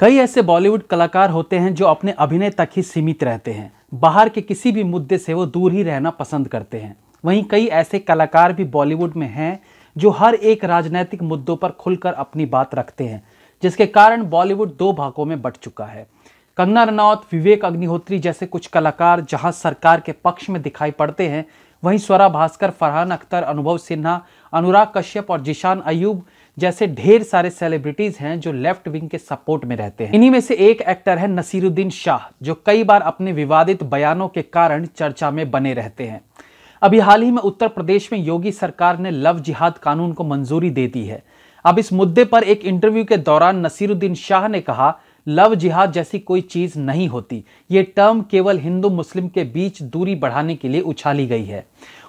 कई ऐसे बॉलीवुड कलाकार होते हैं जो अपने अभिनय तक ही सीमित रहते हैं बाहर के किसी भी मुद्दे से वो दूर ही रहना पसंद करते हैं वहीं कई ऐसे कलाकार भी बॉलीवुड में हैं जो हर एक राजनैतिक मुद्दों पर खुलकर अपनी बात रखते हैं जिसके कारण बॉलीवुड दो भागों में बट चुका है कंगना रनौत विवेक अग्निहोत्री जैसे कुछ कलाकार जहां सरकार के पक्ष में दिखाई पड़ते हैं वहीं स्वरा भास्कर फरहान अख्तर अनुभव सिन्हा अनुराग कश्यप और जिशान अयूब जैसे ढेर सारे सेलिब्रिटीज हैं जो लेफ्ट विंग के सपोर्ट में रहते हैं इन्हीं में से एक एक्टर है नसीरुद्दीन शाह जो कई बार अपने विवादित बयानों के कारण चर्चा में बने रहते हैं अभी हाल ही में उत्तर प्रदेश में योगी सरकार ने लव जिहाद कानून को मंजूरी दे दी है अब इस मुद्दे पर एक इंटरव्यू के दौरान नसीरुद्दीन शाह ने कहा लव जिहाद जैसी कोई चीज नहीं होती ये टर्म केवल हिंदू मुस्लिम के बीच दूरी बढ़ाने के लिए उछाली गई है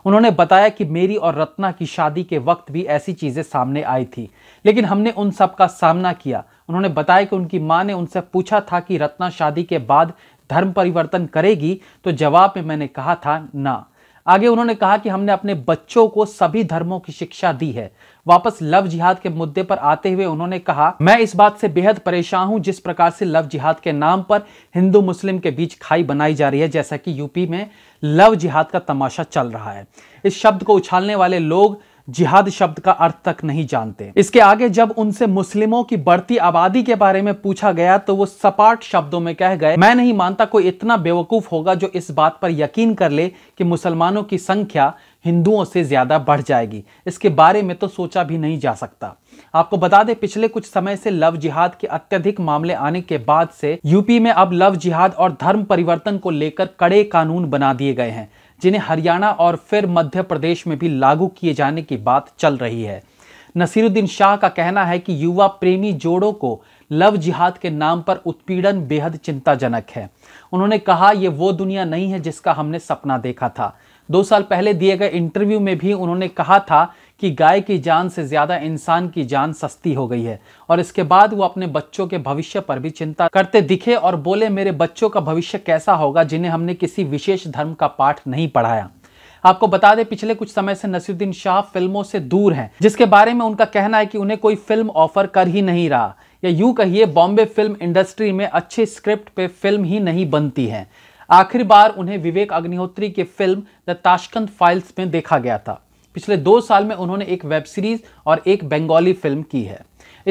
उन्होंने बताया कि मेरी और रत्ना की शादी के वक्त भी ऐसी चीज़ें सामने आई थी लेकिन हमने उन सब का सामना किया उन्होंने बताया कि उनकी माँ ने उनसे पूछा था कि रत्ना शादी के बाद धर्म परिवर्तन करेगी तो जवाब में मैंने कहा था ना आगे उन्होंने कहा कि हमने अपने बच्चों को सभी धर्मों की शिक्षा दी है वापस लव जिहाद के मुद्दे पर आते हुए उन्होंने कहा मैं इस बात से बेहद परेशान हूं जिस प्रकार से लव जिहाद के नाम पर हिंदू मुस्लिम के बीच खाई बनाई जा रही है जैसा कि यूपी में लव जिहाद का तमाशा चल रहा है इस शब्द को उछालने वाले लोग जिहाद शब्द का अर्थ तक नहीं जानते इसके आगे जब उनसे मुस्लिमों की बढ़ती आबादी के बारे में पूछा गया तो वो सपाट शब्दों में कह गए मैं नहीं मानता कोई इतना बेवकूफ होगा जो इस बात पर यकीन कर ले कि मुसलमानों की संख्या हिंदुओं से ज़्यादा बढ़ जाएगी इसके बारे में तो सोचा भी नहीं जा सकता आपको बता दें पिछले कुछ समय से लव जिहाद के अत्यधिक मामले आने के बाद से यूपी में अब लव जिहाद और धर्म परिवर्तन को लेकर कड़े कानून बना दिए गए हैं जिन्हें हरियाणा और फिर मध्य प्रदेश में भी लागू किए जाने की बात चल रही है नसीरुद्दीन शाह का कहना है कि युवा प्रेमी जोड़ों को लव जिहाद के नाम पर उत्पीड़न बेहद चिंताजनक है उन्होंने कहा यह वो दुनिया नहीं है जिसका हमने सपना देखा था दो साल पहले दिए गए इंटरव्यू में भी उन्होंने कहा था कि गाय की जान से ज़्यादा इंसान की जान सस्ती हो गई है और इसके बाद वो अपने बच्चों के भविष्य पर भी चिंता करते दिखे और बोले मेरे बच्चों का भविष्य कैसा होगा जिन्हें हमने किसी विशेष धर्म का पाठ नहीं पढ़ाया आपको बता दें पिछले कुछ समय से नसीरुद्दीन शाह फिल्मों से दूर हैं जिसके बारे में उनका कहना है कि उन्हें कोई फिल्म ऑफर कर ही नहीं रहा या यूं कहिए बॉम्बे फिल्म इंडस्ट्री में अच्छे स्क्रिप्ट पे फिल्म ही नहीं बनती है आखिरी बार उन्हें विवेक अग्निहोत्री की फिल्म द ताशकंद फाइल्स में देखा गया था पिछले दो साल में उन्होंने एक वेब सीरीज और एक बंगाली फिल्म की है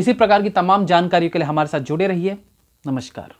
इसी प्रकार की तमाम जानकारियों के लिए हमारे साथ जुड़े रहिए नमस्कार